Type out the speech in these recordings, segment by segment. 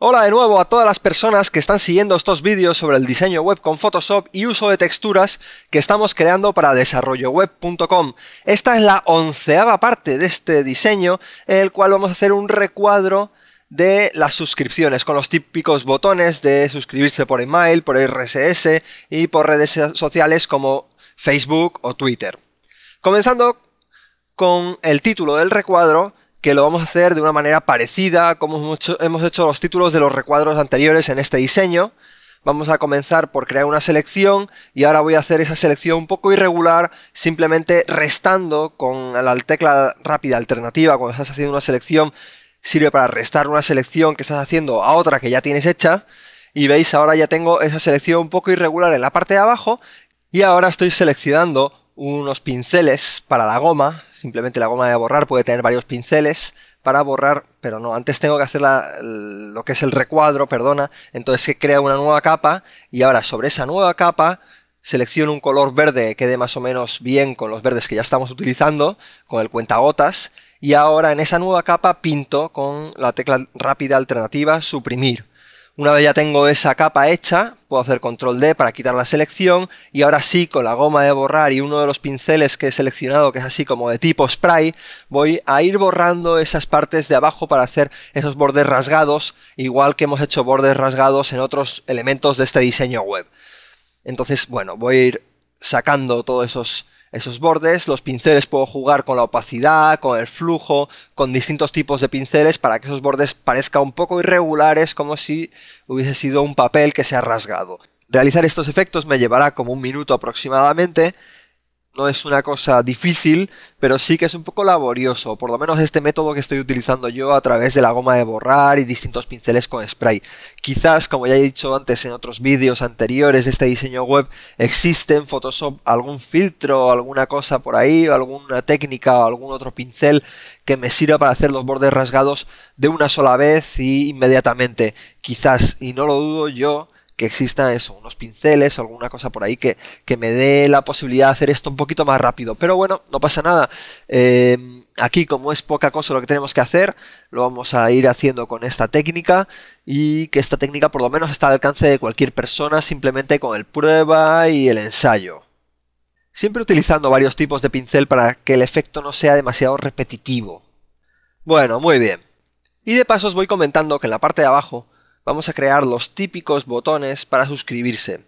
Hola de nuevo a todas las personas que están siguiendo estos vídeos sobre el diseño web con Photoshop y uso de texturas que estamos creando para desarrolloweb.com. Esta es la onceava parte de este diseño en el cual vamos a hacer un recuadro de las suscripciones con los típicos botones de suscribirse por email, por RSS y por redes sociales como Facebook o Twitter. Comenzando con el título del recuadro, que lo vamos a hacer de una manera parecida, como hemos hecho, los títulos de los recuadros anteriores en este diseño. Vamos a comenzar por crear una selección y ahora voy a hacer esa selección un poco irregular, simplemente restando con la tecla rápida alternativa cuando estás haciendo una selección, sirve para restar una selección que estás haciendo a otra que ya tienes hecha. Y veis, ahora ya tengo esa selección un poco irregular en la parte de abajo y ahora estoy seleccionando unos pinceles para la goma, simplemente la goma de borrar puede tener varios pinceles para borrar, pero no, antes tengo que hacer lo que es el recuadro, perdona, entonces se crea una nueva capa y ahora sobre esa nueva capa selecciono un color verde que quede más o menos bien con los verdes que ya estamos utilizando, con el cuentagotas, y ahora en esa nueva capa pinto con la tecla rápida alternativa suprimir. Una vez ya tengo esa capa hecha, puedo hacer control D para quitar la selección y ahora sí, con la goma de borrar y uno de los pinceles que he seleccionado, que es así como de tipo spray, voy a ir borrando esas partes de abajo para hacer esos bordes rasgados, igual que hemos hecho bordes rasgados en otros elementos de este diseño web. Entonces, bueno, voy a ir sacando todos esos esos bordes. Los pinceles puedo jugar con la opacidad, con el flujo, con distintos tipos de pinceles para que esos bordes parezcan un poco irregulares como si hubiese sido un papel que se ha rasgado. Realizar estos efectos me llevará como un minuto aproximadamente no es una cosa difícil, pero sí que es un poco laborioso, por lo menos este método que estoy utilizando yo a través de la goma de borrar y distintos pinceles con spray. Quizás, como ya he dicho antes en otros vídeos anteriores de este diseño web, existe en Photoshop algún filtro, alguna cosa por ahí, alguna técnica o algún otro pincel que me sirva para hacer los bordes rasgados de una sola vez y e inmediatamente. Quizás, y no lo dudo yo, que exista eso, unos pinceles o alguna cosa por ahí que, me dé la posibilidad de hacer esto un poquito más rápido. Pero bueno, no pasa nada. Em, aquí, como es poca cosa lo que tenemos que hacer, lo vamos a ir haciendo con esta técnica y que esta técnica por lo menos está al alcance de cualquier persona simplemente con el prueba y el ensayo. Siempre utilizando varios tipos de pincel para que el efecto no sea demasiado repetitivo. Bueno, muy bien. Y de paso os voy comentando que en la parte de abajo vamos a crear los típicos botones para suscribirse.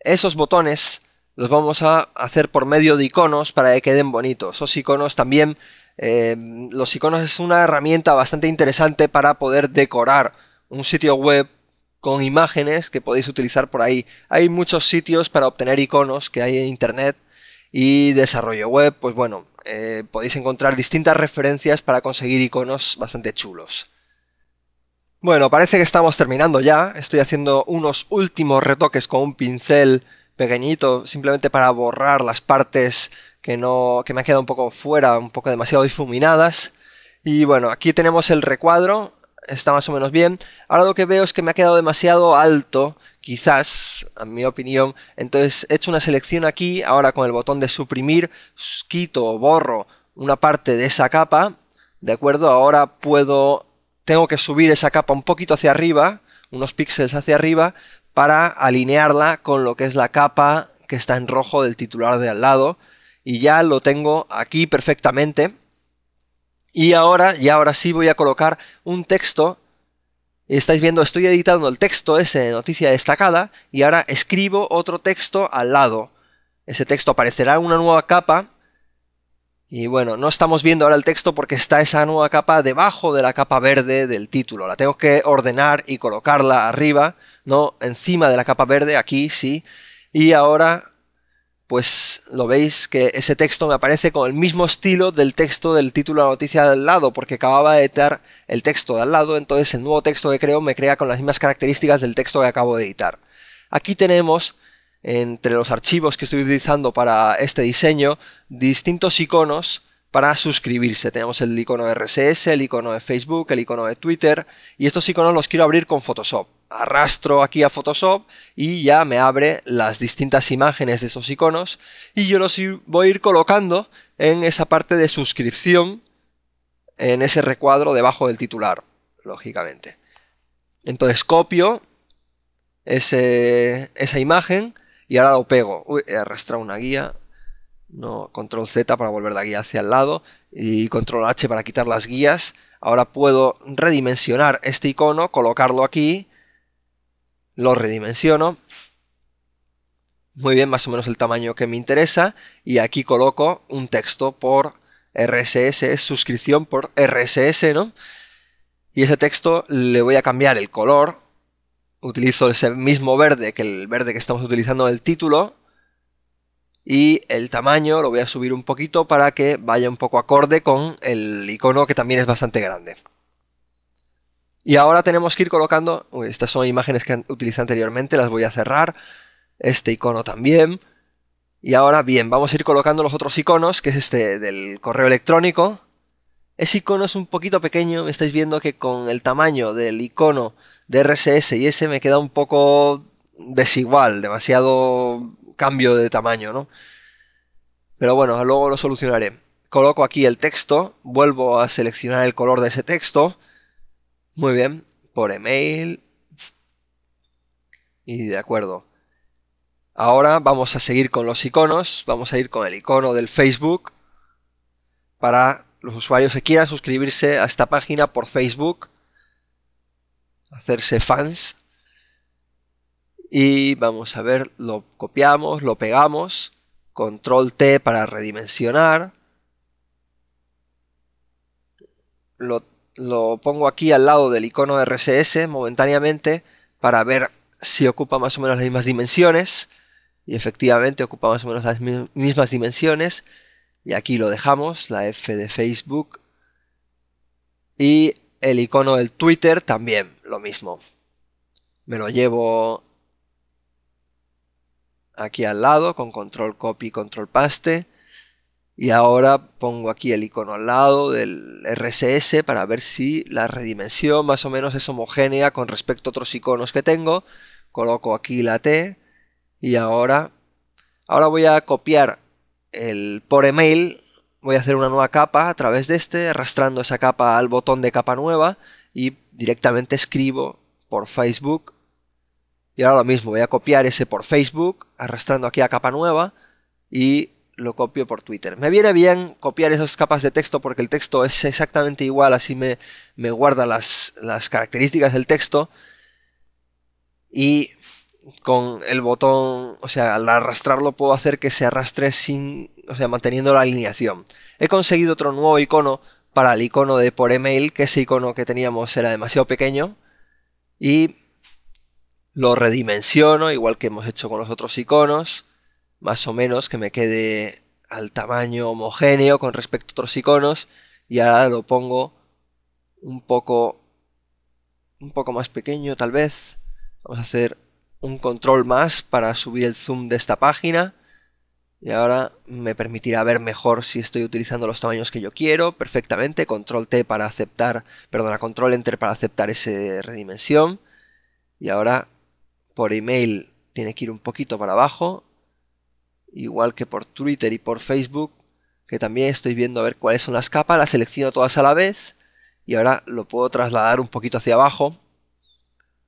Esos botones los vamos a hacer por medio de iconos para que queden bonitos. Esos iconos también, eh, los iconos es una herramienta bastante interesante para poder decorar un sitio web con imágenes que podéis utilizar por ahí. Hay muchos sitios para obtener iconos que hay en internet y desarrollo web, pues bueno, eh, podéis encontrar distintas referencias para conseguir iconos bastante chulos. Bueno, parece que estamos terminando ya. Estoy haciendo unos últimos retoques con un pincel pequeñito, simplemente para borrar las partes que no que me han quedado un poco fuera, un poco demasiado difuminadas. Y bueno, aquí tenemos el recuadro, está más o menos bien. Ahora lo que veo es que me ha quedado demasiado alto, quizás, en mi opinión. Entonces he hecho una selección aquí, ahora con el botón de suprimir, quito o borro una parte de esa capa, ¿de acuerdo? Ahora puedo tengo que subir esa capa un poquito hacia arriba, unos píxeles hacia arriba, para alinearla con lo que es la capa que está en rojo del titular de al lado. Y ya lo tengo aquí perfectamente. Y ahora, y ahora sí voy a colocar un texto. Estáis viendo, estoy editando el texto ese de noticia destacada y ahora escribo otro texto al lado. Ese texto aparecerá en una nueva capa y bueno, no estamos viendo ahora el texto porque está esa nueva capa debajo de la capa verde del título. La tengo que ordenar y colocarla arriba, ¿no? Encima de la capa verde, aquí sí. Y ahora, pues lo veis que ese texto me aparece con el mismo estilo del texto del título de la noticia del lado, porque acababa de editar el texto de al lado, entonces el nuevo texto que creo me crea con las mismas características del texto que acabo de editar. Aquí tenemos entre los archivos que estoy utilizando para este diseño distintos iconos para suscribirse. Tenemos el icono de RSS, el icono de Facebook, el icono de Twitter y estos iconos los quiero abrir con Photoshop. Arrastro aquí a Photoshop y ya me abre las distintas imágenes de esos iconos y yo los voy a ir colocando en esa parte de suscripción, en ese recuadro debajo del titular, lógicamente. Entonces copio esa imagen y ahora lo pego. he arrastrado una guía. No, control Z para volver la guía hacia el lado y control H para quitar las guías. Ahora puedo redimensionar este icono, colocarlo aquí, lo redimensiono. Muy bien, más o menos el tamaño que me interesa y aquí coloco un texto por RSS, suscripción por RSS, ¿no? Y ese texto le voy a cambiar el color utilizo ese mismo verde que el verde que estamos utilizando en el título y el tamaño lo voy a subir un poquito para que vaya un poco acorde con el icono que también es bastante grande. Y ahora tenemos que ir colocando, estas son imágenes que utilicé anteriormente, las voy a cerrar, este icono también. Y ahora bien, vamos a ir colocando los otros iconos, que es este del correo electrónico. Ese icono es un poquito pequeño, estáis viendo que con el tamaño del icono de RSS y ese me queda un poco desigual, demasiado cambio de tamaño, ¿no? Pero bueno, luego lo solucionaré. Coloco aquí el texto, vuelvo a seleccionar el color de ese texto. Muy bien, por email. Y de acuerdo. Ahora vamos a seguir con los iconos. Vamos a ir con el icono del Facebook para los usuarios que quieran suscribirse a esta página por Facebook hacerse fans. Y vamos a ver, lo copiamos, lo pegamos, control T para redimensionar. Lo, pongo aquí al lado del icono RSS momentáneamente para ver si ocupa más o menos las mismas dimensiones. Y efectivamente ocupa más o menos las mismas dimensiones. Y aquí lo dejamos, la F de Facebook. Y el icono del Twitter también, lo mismo. Me lo llevo aquí al lado con control copy, control paste. Y ahora pongo aquí el icono al lado del RSS para ver si la redimensión más o menos es homogénea con respecto a otros iconos que tengo. Coloco aquí la T y ahora, ahora voy a copiar el por email voy a hacer una nueva capa a través de este, arrastrando esa capa al botón de capa nueva y directamente escribo por Facebook. Y ahora lo mismo, voy a copiar ese por Facebook, arrastrando aquí a capa nueva y lo copio por Twitter. Me viene bien copiar esas capas de texto porque el texto es exactamente igual, así me, guarda las, las características del texto. Y con el botón, o sea, al arrastrarlo puedo hacer que se arrastre sin o sea, manteniendo la alineación. He conseguido otro nuevo icono para el icono de por email, que ese icono que teníamos era demasiado pequeño, y lo redimensiono, igual que hemos hecho con los otros iconos, más o menos que me quede al tamaño homogéneo con respecto a otros iconos, y ahora lo pongo un poco, un poco más pequeño tal vez. Vamos a hacer un control más para subir el zoom de esta página y ahora me permitirá ver mejor si estoy utilizando los tamaños que yo quiero perfectamente. Control T para aceptar, perdona, Control Enter para aceptar ese redimensión. Y ahora por email tiene que ir un poquito para abajo. Igual que por Twitter y por Facebook, que también estoy viendo a ver cuáles son las capas. Las selecciono todas a la vez. Y ahora lo puedo trasladar un poquito hacia abajo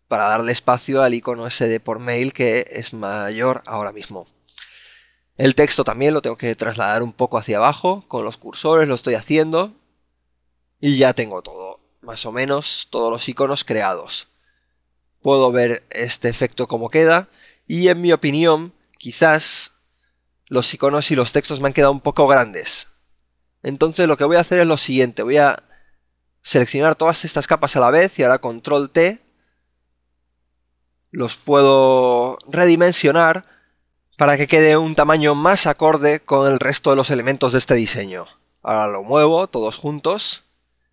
para darle espacio al icono SD de por mail que es mayor ahora mismo. El texto también lo tengo que trasladar un poco hacia abajo, con los cursores lo estoy haciendo y ya tengo todo, más o menos todos los iconos creados. Puedo ver este efecto como queda y en mi opinión quizás los iconos y los textos me han quedado un poco grandes. Entonces lo que voy a hacer es lo siguiente, voy a seleccionar todas estas capas a la vez y ahora control T los puedo redimensionar para que quede un tamaño más acorde con el resto de los elementos de este diseño. Ahora lo muevo todos juntos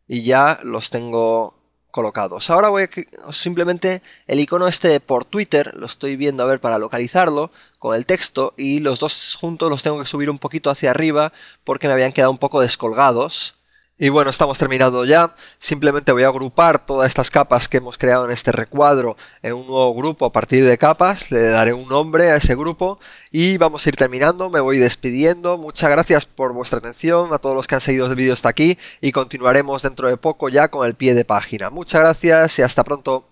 y ya los tengo colocados. Ahora voy a simplemente el icono este por Twitter, lo estoy viendo a ver para localizarlo con el texto y los dos juntos los tengo que subir un poquito hacia arriba porque me habían quedado un poco descolgados y bueno, estamos terminando ya. Simplemente voy a agrupar todas estas capas que hemos creado en este recuadro en un nuevo grupo a partir de capas. Le daré un nombre a ese grupo y vamos a ir terminando. Me voy despidiendo. Muchas gracias por vuestra atención, a todos los que han seguido el vídeo hasta aquí y continuaremos dentro de poco ya con el pie de página. Muchas gracias y hasta pronto.